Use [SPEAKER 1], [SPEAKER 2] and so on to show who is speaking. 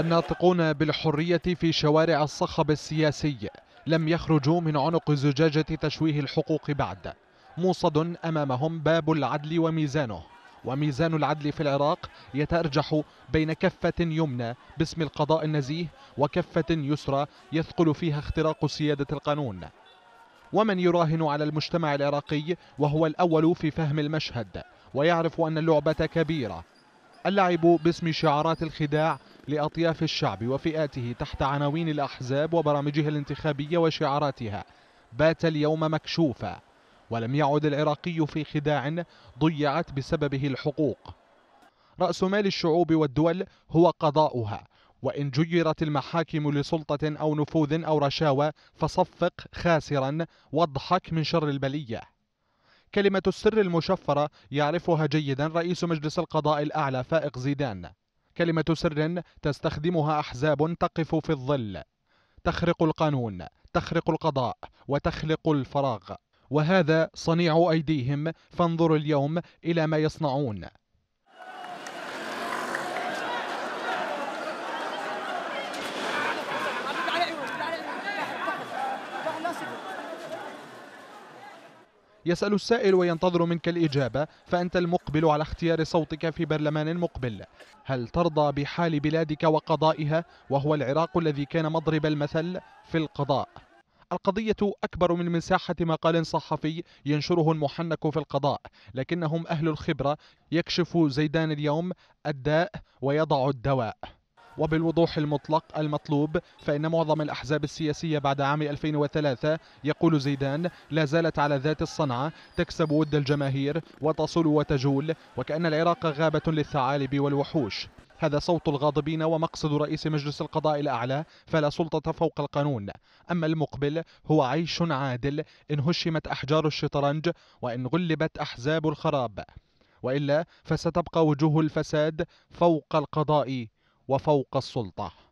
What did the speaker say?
[SPEAKER 1] الناطقون بالحرية في شوارع الصخب السياسي لم يخرجوا من عنق زجاجة تشويه الحقوق بعد موصد أمامهم باب العدل وميزانه وميزان العدل في العراق يتأرجح بين كفة يمنى باسم القضاء النزيه وكفة يسرى يثقل فيها اختراق سيادة القانون ومن يراهن على المجتمع العراقي وهو الأول في فهم المشهد ويعرف أن اللعبة كبيرة اللعب باسم شعارات الخداع لأطياف الشعب وفئاته تحت عناوين الأحزاب وبرامجها الانتخابية وشعاراتها بات اليوم مكشوفا ولم يعد العراقي في خداع ضيعت بسببه الحقوق رأس مال الشعوب والدول هو قضاؤها وإن جيرت المحاكم لسلطة أو نفوذ أو رشاوى فصفق خاسرا واضحك من شر البلية كلمة السر المشفرة يعرفها جيدا رئيس مجلس القضاء الأعلى فائق زيدان كلمة سر تستخدمها أحزاب تقف في الظل تخرق القانون تخرق القضاء وتخلق الفراغ وهذا صنيع أيديهم فانظر اليوم إلى ما يصنعون يسأل السائل وينتظر منك الإجابة فأنت المقبل على اختيار صوتك في برلمان مقبل هل ترضى بحال بلادك وقضائها وهو العراق الذي كان مضرب المثل في القضاء القضية أكبر من مساحة مقال صحفي ينشره المحنك في القضاء لكنهم أهل الخبرة يكشف زيدان اليوم الداء ويضع الدواء وبالوضوح المطلق المطلوب فإن معظم الأحزاب السياسية بعد عام 2003 يقول زيدان لا زالت على ذات الصنعة تكسب ود الجماهير وتصل وتجول وكأن العراق غابة للثعالب والوحوش هذا صوت الغاضبين ومقصد رئيس مجلس القضاء الأعلى فلا سلطة فوق القانون أما المقبل هو عيش عادل إن هشمت أحجار الشطرنج وإن غلبت أحزاب الخراب وإلا فستبقى وجوه الفساد فوق القضاء وفوق السلطه